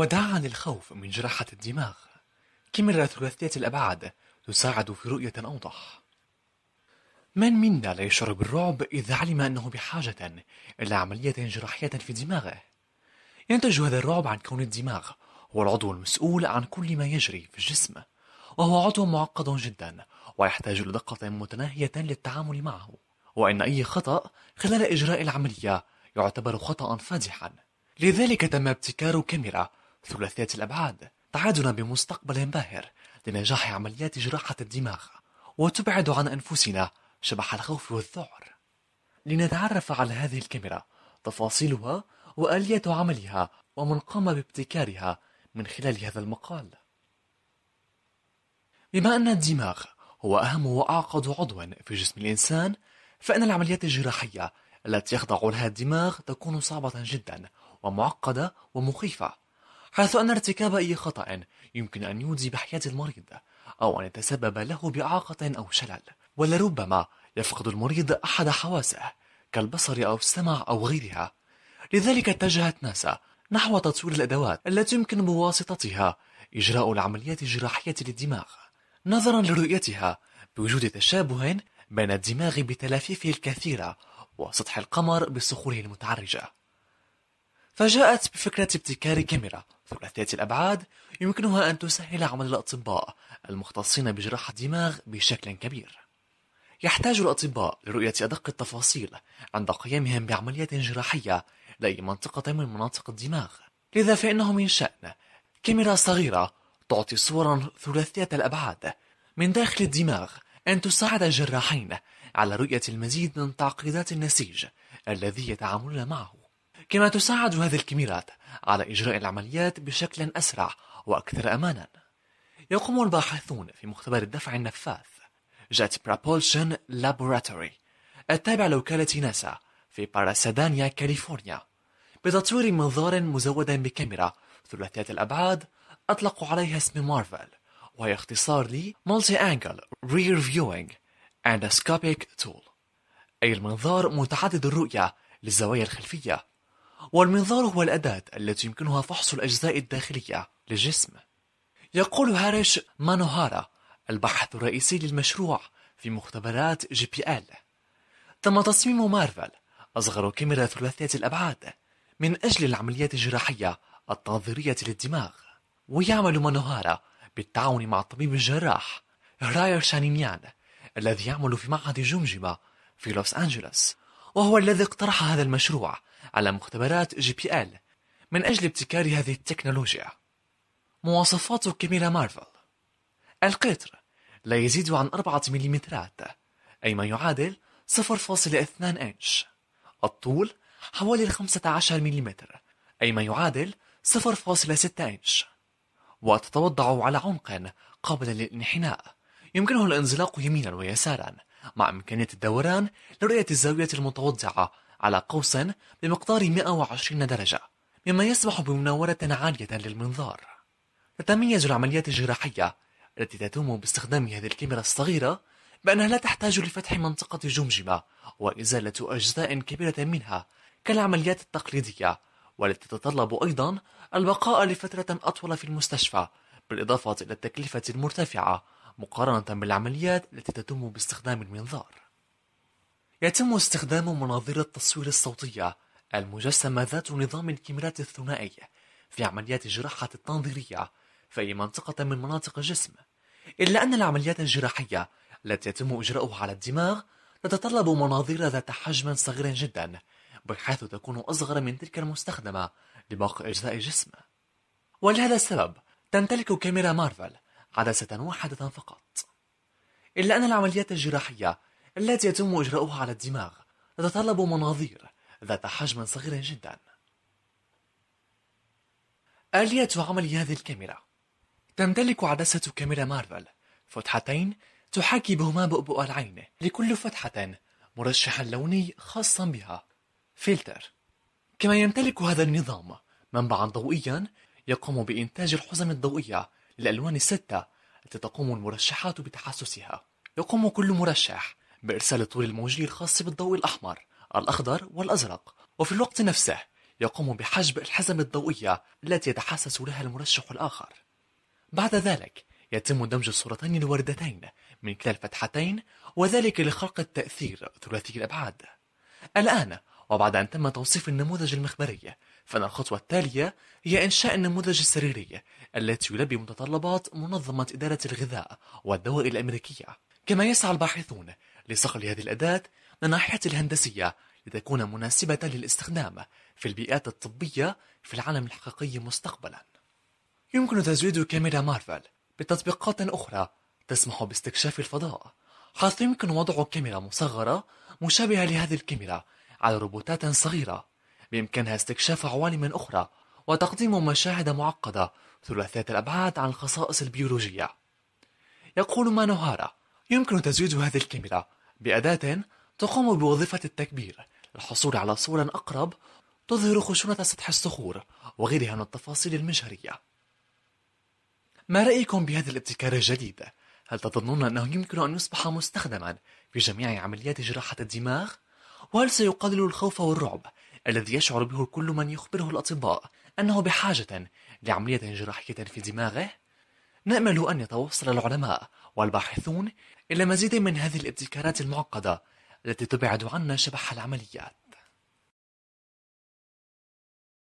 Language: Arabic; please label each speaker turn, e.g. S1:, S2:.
S1: وداعا للخوف من جراحة الدماغ كاميرا ثلاثية الأبعاد تساعد في رؤية أوضح من منا لا يشعر بالرعب إذا علم أنه بحاجة إلى عملية جراحية في دماغه ينتج هذا الرعب عن كون الدماغ هو العضو المسؤول عن كل ما يجري في الجسم وهو عضو معقد جدا ويحتاج لدقة متناهية للتعامل معه وإن أي خطأ خلال إجراء العملية يعتبر خطأ فادحا لذلك تم ابتكار كاميرا ثلاثية الأبعاد تعادنا بمستقبل باهر لنجاح عمليات جراحة الدماغ وتبعد عن أنفسنا شبح الخوف والذعر لنتعرف على هذه الكاميرا تفاصيلها وآلية عملها ومن قام بابتكارها من خلال هذا المقال بما أن الدماغ هو أهم وأعقد عضو في جسم الإنسان فإن العمليات الجراحية التي يخضع لها الدماغ تكون صعبة جدا ومعقدة ومخيفة حيث أن ارتكاب أي خطأ يمكن أن يودي بحياة المريض أو أن يتسبب له بإعاقة أو شلل ولربما يفقد المريض أحد حواسه كالبصر أو السمع أو غيرها لذلك اتجهت ناسا نحو تطوير الأدوات التي يمكن بواسطتها إجراء العمليات الجراحية للدماغ نظرا لرؤيتها بوجود تشابه بين الدماغ بتلافيفه الكثيرة وسطح القمر بصخوره المتعرجة فجاءت بفكرة ابتكار كاميرا ثلاثية الأبعاد يمكنها أن تسهل عمل الأطباء المختصين بجراحة الدماغ بشكل كبير. يحتاج الأطباء لرؤية أدق التفاصيل عند قيامهم بعملية جراحية لأي منطقة من مناطق الدماغ، لذا فإنه من شأن كاميرا صغيرة تعطي صورا ثلاثية الأبعاد من داخل الدماغ أن تساعد الجراحين على رؤية المزيد من تعقيدات النسيج الذي يتعاملون معه. كما تساعد هذه الكاميرات على إجراء العمليات بشكل أسرع وأكثر أمانا يقوم الباحثون في مختبر الدفع النفاث جات Propulsion Laboratory التابع لوكالة ناسا في باراسادانيا كاليفورنيا بتطوير منظار مزود بكاميرا ثلاثية الأبعاد أطلقوا عليها اسم مارفل وهي اختصار ل Multi Angle Rear Viewing Endoscopic Tool أي المنظار متعدد الرؤية للزوايا الخلفية والمنظار هو الأداة التي يمكنها فحص الأجزاء الداخلية للجسم يقول هارش مانوهارا الباحث الرئيسي للمشروع في مختبرات جي بي ال تم تصميم مارفل أصغر كاميرا ثلاثية الأبعاد من أجل العمليات الجراحية التنظيرية للدماغ ويعمل مانوهارا بالتعاون مع الطبيب الجراح راير شانينيان الذي يعمل في معهد جمجمة في لوس أنجلوس وهو الذي اقترح هذا المشروع على مختبرات جي بي ال من أجل ابتكار هذه التكنولوجيا مواصفات كاميرا مارفل القطر لا يزيد عن 4 مليمترات أي ما يعادل 0.2 إنش الطول حوالي 15 ملم أي ما يعادل 0.6 إنش وتتوضع على عمق قابل للانحناء يمكنه الانزلاق يمينا ويسارا مع إمكانية الدوران لرؤية الزاوية المتوضعة على قوس بمقدار 120 درجة مما يسمح بمناورة عالية للمنظار تتميز العمليات الجراحية التي تتم باستخدام هذه الكاميرا الصغيرة بأنها لا تحتاج لفتح منطقة جمجمة وإزالة أجزاء كبيرة منها كالعمليات التقليدية والتي تتطلب أيضا البقاء لفترة أطول في المستشفى بالإضافة إلى التكلفة المرتفعة مقارنة بالعمليات التي تتم باستخدام المنظار. يتم استخدام مناظير التصوير الصوتية المجسمة ذات نظام الكاميرات الثنائي في عمليات الجراحة التنظيرية في أي منطقة من مناطق الجسم، إلا أن العمليات الجراحية التي يتم إجراؤها على الدماغ تتطلب مناظير ذات حجم صغير جدا بحيث تكون أصغر من تلك المستخدمة لباقي أجزاء الجسم. ولهذا السبب تمتلك كاميرا مارفل عدسة واحدة فقط إلا أن العمليات الجراحية التي يتم إجراؤها على الدماغ تتطلب مناظير ذات حجم صغير جدا آلية عمل هذه الكاميرا تمتلك عدسة كاميرا مارفل فتحتين تحاكي بهما بؤبؤ العين لكل فتحة مرشح لوني خاصا بها فلتر كما يمتلك هذا النظام منبعا ضوئيا يقوم بإنتاج الحزم الضوئية الألوان الستة التي تقوم المرشحات بتحسسها يقوم كل مرشح بإرسال طول الموجي الخاص بالضوء الأحمر الأخضر والأزرق وفي الوقت نفسه يقوم بحجب الحزم الضوئية التي يتحسس لها المرشح الآخر بعد ذلك يتم دمج الصورتين الوردتين من كلا الفتحتين وذلك لخلق التأثير ثلاثي الأبعاد الآن وبعد أن تم توصيف النموذج المخبري فإن الخطوة التالية هي إنشاء النموذج السريري التي يلبي متطلبات منظمة إدارة الغذاء والدواء الأمريكية كما يسعى الباحثون لصقل هذه الأداة من ناحية الهندسية لتكون مناسبة للاستخدام في البيئات الطبية في العالم الحقيقي مستقبلا يمكن تزويد كاميرا مارفل بتطبيقات أخرى تسمح باستكشاف الفضاء حيث يمكن وضع كاميرا مصغرة مشابهة لهذه الكاميرا على روبوتات صغيرة بإمكانها استكشاف عوالم أخرى وتقديم مشاهد معقدة ثلاثية الأبعاد عن الخصائص البيولوجية يقول مانوهارا يمكن تزويد هذه الكاميرا بأداة تقوم بوظيفة التكبير للحصول على صورا أقرب تظهر خشونة سطح الصخور وغيرها من التفاصيل المجهرية ما رأيكم بهذا الابتكار الجديد؟ هل تظنون أنه يمكن أن يصبح مستخدما في جميع عمليات جراحة الدماغ؟ وهل سيقلل الخوف والرعب الذي يشعر به كل من يخبره الأطباء أنه بحاجة لعملية جراحية في دماغه نأمل أن يتوصل العلماء والباحثون إلى مزيد من هذه الابتكارات المعقدة التي تبعد عنا شبح العمليات